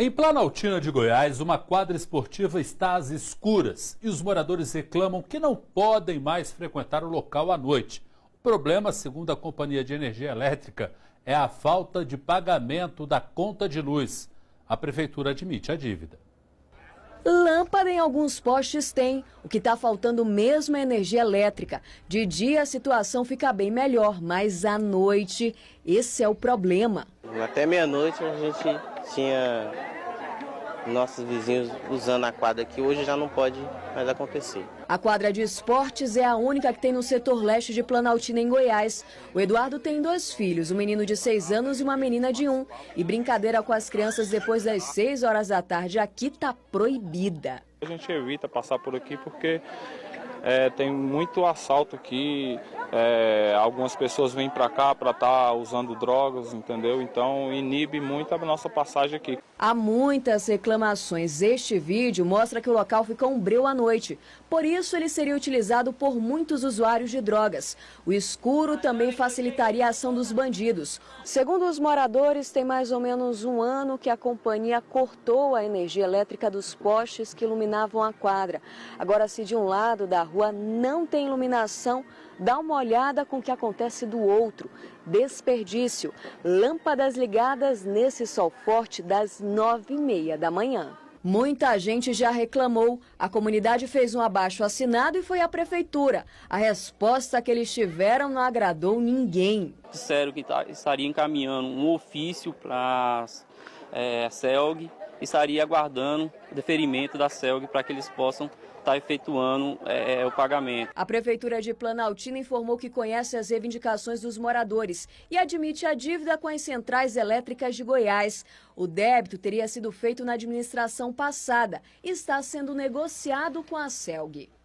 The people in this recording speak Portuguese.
Em Planaltina de Goiás, uma quadra esportiva está às escuras e os moradores reclamam que não podem mais frequentar o local à noite. O problema, segundo a Companhia de Energia Elétrica, é a falta de pagamento da conta de luz. A prefeitura admite a dívida. Lâmpada em alguns postes tem. O que está faltando mesmo é energia elétrica. De dia a situação fica bem melhor, mas à noite esse é o problema. Até meia-noite a gente tinha nossos vizinhos usando a quadra que hoje já não pode mais acontecer. A quadra de esportes é a única que tem no setor leste de Planaltina, em Goiás. O Eduardo tem dois filhos, um menino de seis anos e uma menina de um. E brincadeira com as crianças depois das seis horas da tarde aqui está proibida. A gente evita passar por aqui porque é, tem muito assalto aqui, é, algumas pessoas vêm para cá para estar tá usando drogas, entendeu? Então inibe muito a nossa passagem aqui. Há muitas reclamações. Este vídeo mostra que o local fica breu à noite, por isso ele seria utilizado por muitos usuários de drogas. O escuro também facilitaria a ação dos bandidos. Segundo os moradores, tem mais ou menos um ano que a companhia cortou a energia elétrica dos postes que iluminavam a quadra. Agora, se de um lado da rua não tem iluminação, dá uma olhada com o que acontece do outro. Desperdício. Lâmpadas ligadas nesse sol forte das nove e meia da manhã. Muita gente já reclamou. A comunidade fez um abaixo assinado e foi à prefeitura. A resposta que eles tiveram não agradou ninguém. Disseram que tá, estaria encaminhando um ofício para é, a é, CELG estaria aguardando o deferimento da CELG para que eles possam estar tá efetuando é, é, o pagamento. A Prefeitura de Planaltina informou que conhece as reivindicações dos moradores e admite a dívida com as centrais elétricas de Goiás. O débito teria sido feito na administração passada e está sendo negociado com a CELG.